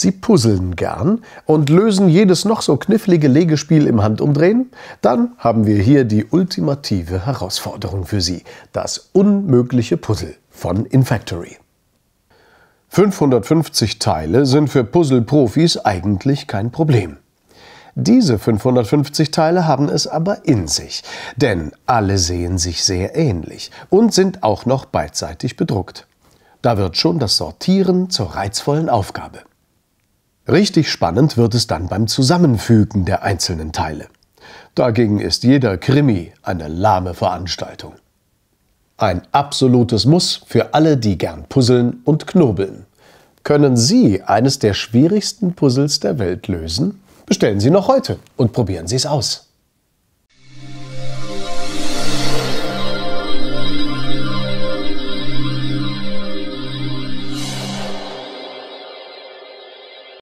Sie puzzeln gern und lösen jedes noch so knifflige Legespiel im Handumdrehen? Dann haben wir hier die ultimative Herausforderung für Sie. Das unmögliche Puzzle von Infactory. 550 Teile sind für Puzzle-Profis eigentlich kein Problem. Diese 550 Teile haben es aber in sich, denn alle sehen sich sehr ähnlich und sind auch noch beidseitig bedruckt. Da wird schon das Sortieren zur reizvollen Aufgabe. Richtig spannend wird es dann beim Zusammenfügen der einzelnen Teile. Dagegen ist jeder Krimi eine lahme Veranstaltung. Ein absolutes Muss für alle, die gern puzzeln und knobeln. Können Sie eines der schwierigsten Puzzles der Welt lösen? Bestellen Sie noch heute und probieren Sie es aus.